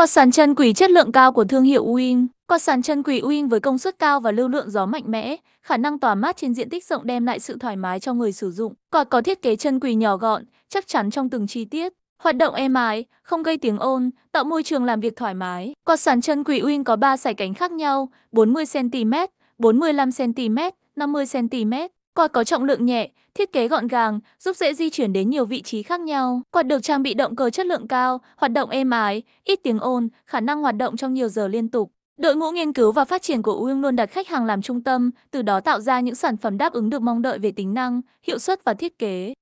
Quạt sàn chân quỷ chất lượng cao của thương hiệu Win. Quạt sàn chân quỷ Win với công suất cao và lưu lượng gió mạnh mẽ, khả năng tỏa mát trên diện tích rộng đem lại sự thoải mái cho người sử dụng. Quạt có thiết kế chân quỷ nhỏ gọn, chắc chắn trong từng chi tiết. Hoạt động êm ái, không gây tiếng ồn, tạo môi trường làm việc thoải mái. Quạt sàn chân quỷ Win có 3 sải cánh khác nhau, 40cm, 45cm, 50cm. Quạt có trọng lượng nhẹ, thiết kế gọn gàng, giúp dễ di chuyển đến nhiều vị trí khác nhau. Quạt được trang bị động cơ chất lượng cao, hoạt động êm ái, ít tiếng ồn, khả năng hoạt động trong nhiều giờ liên tục. Đội ngũ nghiên cứu và phát triển của Uyên luôn đặt khách hàng làm trung tâm, từ đó tạo ra những sản phẩm đáp ứng được mong đợi về tính năng, hiệu suất và thiết kế.